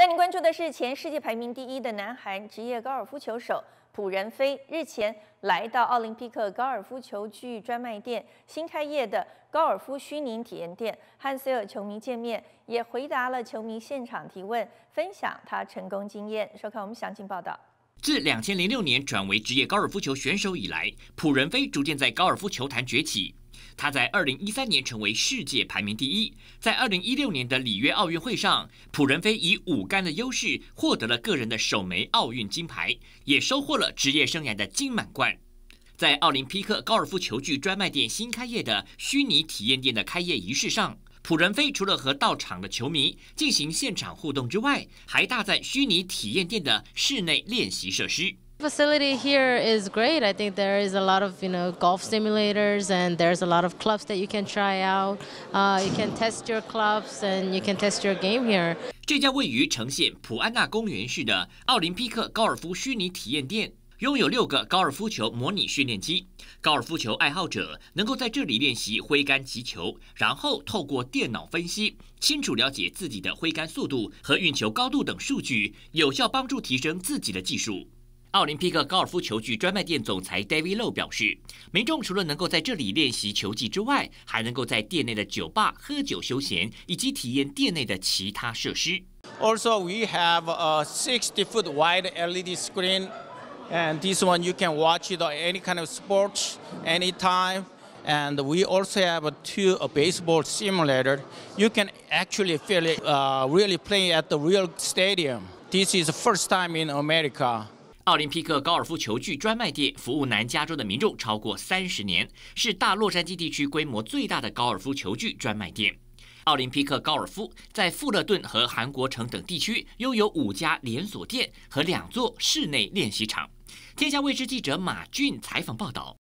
带您关注的是前世界排名第一的南韩职业高尔夫球手朴仁飞日前来到奥林匹克高尔夫球具专卖店新开业的高尔夫虚拟体验店，和所有球迷见面，也回答了球迷现场提问，分享他成功经验。收看我们详情报道。自两千零六年转为职业高尔夫球选手以来，朴仁飞逐渐在高尔夫球坛崛起。他在二零一三年成为世界排名第一，在二零一六年的里约奥运会上，普仁飞以五杆的优势获得了个人的首枚奥运金牌，也收获了职业生涯的金满贯。在奥林匹克高尔夫球具专卖店新开业的虚拟体验店的开业仪式上，普仁飞除了和到场的球迷进行现场互动之外，还搭载虚拟体验店的室内练习设施。facility here is great i think there is a lot of you know golf simulators and there s a lot of clubs that you can try out ah you can test your clubs and you can test your game here 这家位于呈现普安娜公园式的奥林匹克高尔夫虚拟体验店拥有六个高尔夫球模拟训练机高尔夫球爱好者能够在这里练习挥杆击球然后透过电脑分析清楚了解自己的挥杆速度和运球高度等数据有效帮助提升自己的技术奥林匹克高尔夫球具专卖店总裁 David Low 表示，民众除了能够在这里练习球技之外，还能够在店内的酒吧喝酒休闲，以及体验店内的其他设施。Also, we have a 60-foot wide LED screen, and this one you can watch it on any kind of sports, anytime. And we also have a two a baseball simulator. You can actually feel it, uh, really playing at the real stadium. This is the first time in America. 奥林匹克高尔夫球具专卖店服务南加州的民众超过三十年，是大洛杉矶地区规模最大的高尔夫球具专卖店。奥林匹克高尔夫在富勒顿和韩国城等地区拥有五家连锁店和两座室内练习场。《天下卫视》记者马俊采访报道。